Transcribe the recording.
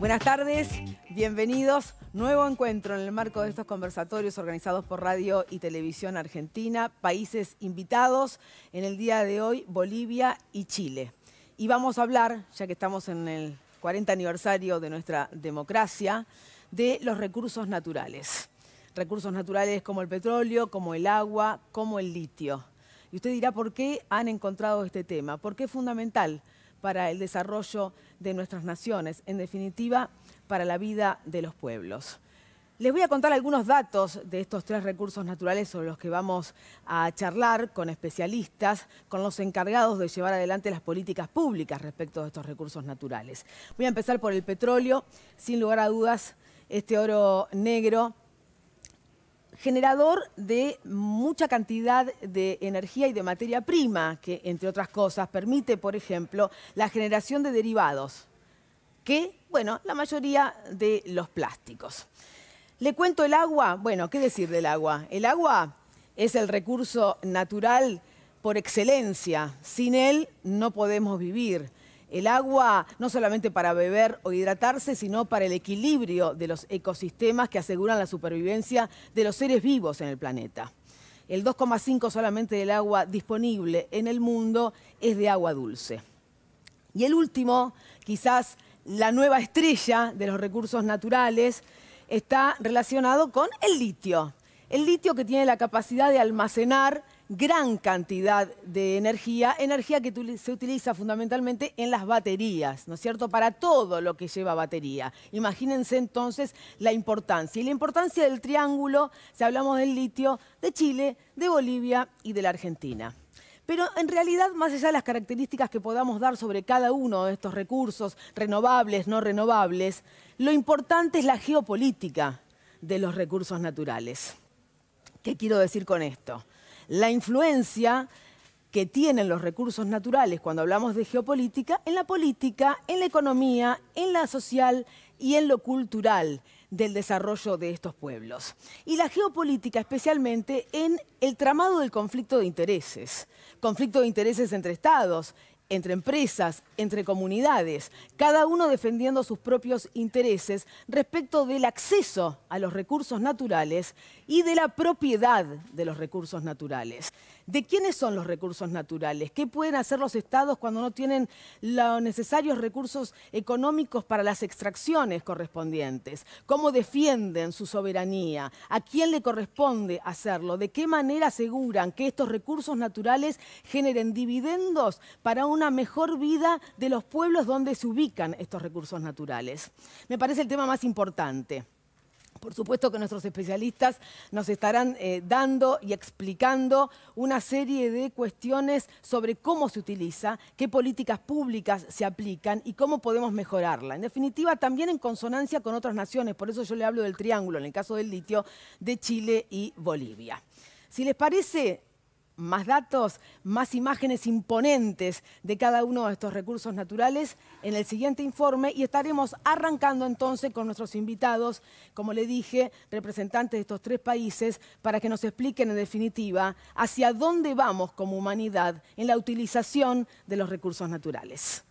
Buenas tardes, bienvenidos. Nuevo encuentro en el marco de estos conversatorios organizados por Radio y Televisión Argentina, países invitados, en el día de hoy Bolivia y Chile. Y vamos a hablar, ya que estamos en el 40 aniversario de nuestra democracia, de los recursos naturales. Recursos naturales como el petróleo, como el agua, como el litio. Y usted dirá por qué han encontrado este tema, porque es fundamental para el desarrollo de nuestras naciones, en definitiva, para la vida de los pueblos. Les voy a contar algunos datos de estos tres recursos naturales sobre los que vamos a charlar con especialistas, con los encargados de llevar adelante las políticas públicas respecto de estos recursos naturales. Voy a empezar por el petróleo. Sin lugar a dudas, este oro negro generador de mucha cantidad de energía y de materia prima, que entre otras cosas permite, por ejemplo, la generación de derivados, que, bueno, la mayoría de los plásticos. Le cuento el agua, bueno, ¿qué decir del agua? El agua es el recurso natural por excelencia, sin él no podemos vivir el agua no solamente para beber o hidratarse, sino para el equilibrio de los ecosistemas que aseguran la supervivencia de los seres vivos en el planeta. El 2,5 solamente del agua disponible en el mundo es de agua dulce. Y el último, quizás la nueva estrella de los recursos naturales, está relacionado con el litio. El litio que tiene la capacidad de almacenar gran cantidad de energía, energía que se utiliza fundamentalmente en las baterías, ¿no es cierto? Para todo lo que lleva batería. Imagínense entonces la importancia. Y la importancia del triángulo, si hablamos del litio, de Chile, de Bolivia y de la Argentina. Pero en realidad, más allá de las características que podamos dar sobre cada uno de estos recursos, renovables, no renovables, lo importante es la geopolítica de los recursos naturales. ¿Qué quiero decir con esto? la influencia que tienen los recursos naturales cuando hablamos de geopolítica en la política, en la economía, en la social y en lo cultural del desarrollo de estos pueblos. Y la geopolítica especialmente en el tramado del conflicto de intereses, conflicto de intereses entre estados, entre empresas, entre comunidades, cada uno defendiendo sus propios intereses respecto del acceso a los recursos naturales y de la propiedad de los recursos naturales. ¿De quiénes son los recursos naturales? ¿Qué pueden hacer los estados cuando no tienen los necesarios recursos económicos para las extracciones correspondientes? ¿Cómo defienden su soberanía? ¿A quién le corresponde hacerlo? ¿De qué manera aseguran que estos recursos naturales generen dividendos para una mejor vida de los pueblos donde se ubican estos recursos naturales? Me parece el tema más importante. Por supuesto que nuestros especialistas nos estarán eh, dando y explicando una serie de cuestiones sobre cómo se utiliza, qué políticas públicas se aplican y cómo podemos mejorarla. En definitiva, también en consonancia con otras naciones, por eso yo le hablo del triángulo, en el caso del litio, de Chile y Bolivia. Si les parece, más datos, más imágenes imponentes de cada uno de estos recursos naturales en el siguiente informe y estaremos arrancando entonces con nuestros invitados, como le dije, representantes de estos tres países, para que nos expliquen en definitiva hacia dónde vamos como humanidad en la utilización de los recursos naturales.